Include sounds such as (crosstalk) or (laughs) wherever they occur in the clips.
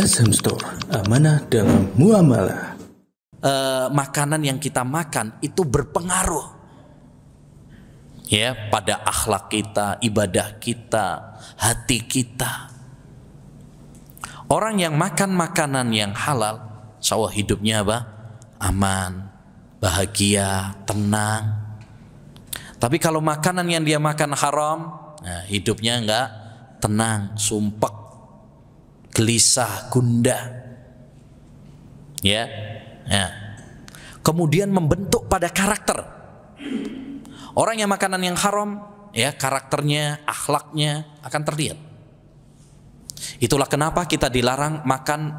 SM Store, amanah dalam muamalah. Uh, makanan yang kita makan itu berpengaruh ya pada akhlak kita, ibadah kita, hati kita. Orang yang makan makanan yang halal, sawah hidupnya apa? Aman, bahagia, tenang. Tapi kalau makanan yang dia makan haram, nah hidupnya enggak tenang, sumpek, gelisah, gundah. Ya. ya. Kemudian membentuk pada karakter. Orang yang makanan yang haram, ya karakternya, akhlaknya akan terlihat. Itulah kenapa kita dilarang makan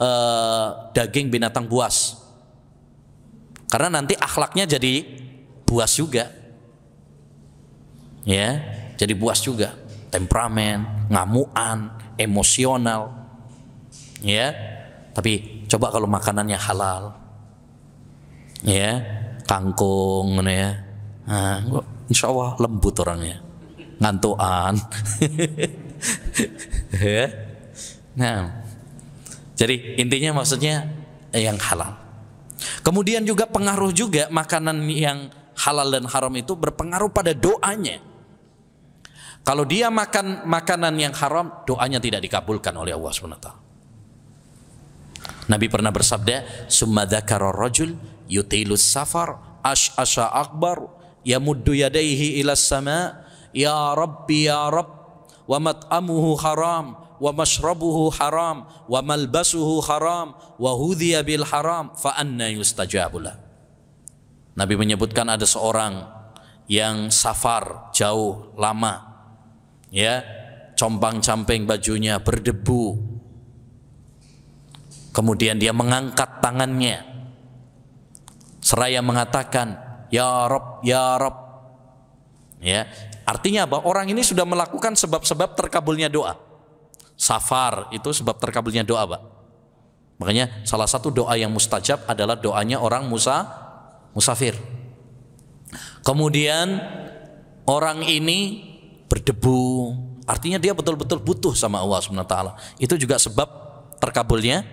eh, daging binatang buas. Karena nanti akhlaknya jadi buas juga. Ya, jadi buas juga. Temperamen, ngamuan, emosional, ya. Tapi coba kalau makanannya halal, ya, kangkung, ya, nah, insya Allah lembut orangnya, ngantuan, (laughs) ya. Nah, jadi intinya maksudnya yang halal. Kemudian juga pengaruh juga makanan yang halal dan haram itu berpengaruh pada doanya. Kalau dia makan makanan yang haram, doanya tidak dikabulkan oleh Allah SWT. Nabi pernah bersabda, "Summa dzakara rajul yutilus safar ash'asha akbar yamuddu yadaihi ilas sama ya rabbi ya rabb wa mat'amuhu haram wa mashrabuhu haram wa malbasuhu haram wa hudhiya bil haram fa anna yustajabula." Nabi menyebutkan ada seorang yang safar jauh lama ya compang-camping bajunya berdebu kemudian dia mengangkat tangannya seraya mengatakan ya rob ya rob ya artinya apa orang ini sudah melakukan sebab-sebab terkabulnya doa safar itu sebab terkabulnya doa pak makanya salah satu doa yang mustajab adalah doanya orang musa musafir kemudian orang ini berdebu. Artinya dia betul-betul butuh sama Allah SWT. Itu juga sebab terkabulnya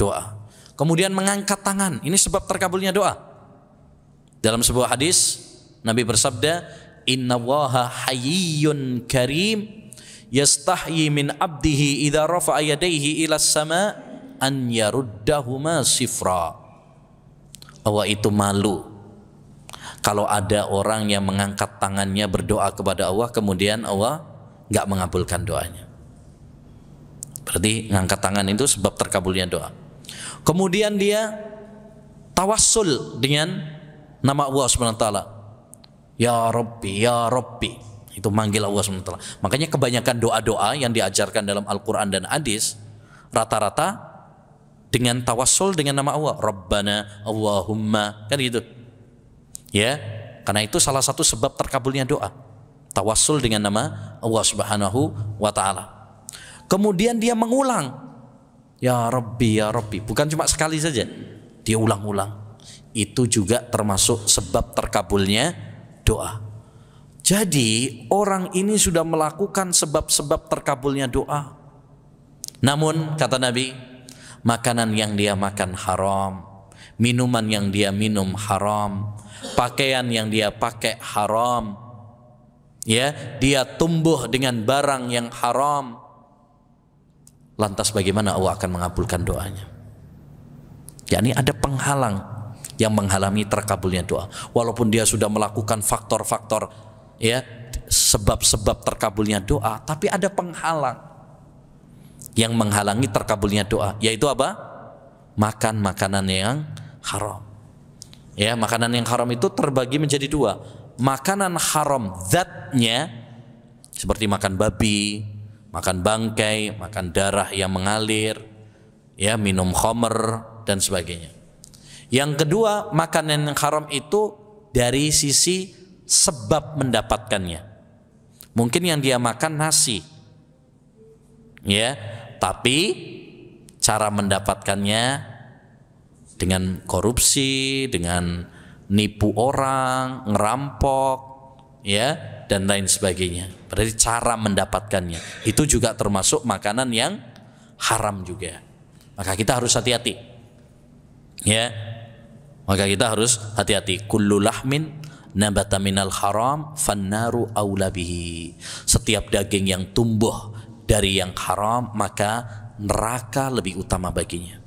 doa. Kemudian mengangkat tangan, ini sebab terkabulnya doa. Dalam sebuah hadis Nabi bersabda, "Inna waha hayyun karim yastahyi min 'abdihi idha rafa'a yadayhi ila sama an yaruddahuma sifra." Allah itu malu kalau ada orang yang mengangkat tangannya berdoa kepada Allah, kemudian Allah nggak mengabulkan doanya. Berarti mengangkat tangan itu sebab terkabulnya doa. Kemudian dia tawassul dengan nama Allah SWT. Ya Rabbi, Ya Rabbi itu manggil Allah SWT. Makanya kebanyakan doa-doa yang diajarkan dalam Al-Quran dan Hadis rata-rata dengan tawassul dengan nama Allah. Rabbana, Allahumma, kan gitu. Ya, karena itu salah satu sebab terkabulnya doa. Tawasul dengan nama Allah Subhanahu wa taala. Kemudian dia mengulang Ya Rabbi, Ya Rabbi. Bukan cuma sekali saja. Dia ulang-ulang. Itu juga termasuk sebab terkabulnya doa. Jadi orang ini sudah melakukan sebab-sebab terkabulnya doa. Namun kata Nabi, makanan yang dia makan haram minuman yang dia minum haram, pakaian yang dia pakai haram. Ya, dia tumbuh dengan barang yang haram. Lantas bagaimana Allah akan mengabulkan doanya? Ya, ini ada penghalang yang menghalangi terkabulnya doa. Walaupun dia sudah melakukan faktor-faktor ya sebab-sebab terkabulnya doa, tapi ada penghalang yang menghalangi terkabulnya doa, yaitu apa? Makan makanan yang haram. Ya, makanan yang haram itu terbagi menjadi dua. Makanan haram zatnya seperti makan babi, makan bangkai, makan darah yang mengalir, ya minum khamer dan sebagainya. Yang kedua, makanan yang haram itu dari sisi sebab mendapatkannya. Mungkin yang dia makan nasi. Ya, tapi cara mendapatkannya dengan korupsi, dengan nipu orang, ngerampok, ya dan lain sebagainya. Berarti cara mendapatkannya itu juga termasuk makanan yang haram juga. Maka kita harus hati-hati. Ya. Maka kita harus hati-hati. Kullu lahmin nabata minal haram fannaru aulabihi. Setiap daging yang tumbuh dari yang haram maka neraka lebih utama baginya.